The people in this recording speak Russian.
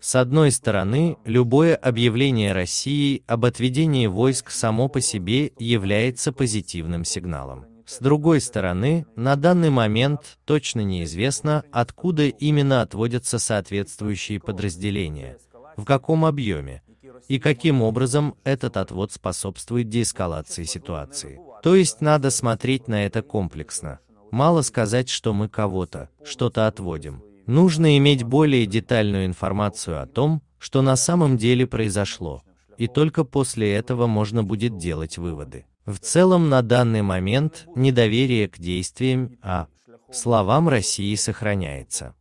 С одной стороны, любое объявление России об отведении войск само по себе является позитивным сигналом. С другой стороны, на данный момент точно неизвестно, откуда именно отводятся соответствующие подразделения, в каком объеме и каким образом этот отвод способствует деэскалации ситуации. То есть надо смотреть на это комплексно. Мало сказать, что мы кого-то, что-то отводим Нужно иметь более детальную информацию о том, что на самом деле произошло, и только после этого можно будет делать выводы. В целом на данный момент недоверие к действиям, а словам России сохраняется.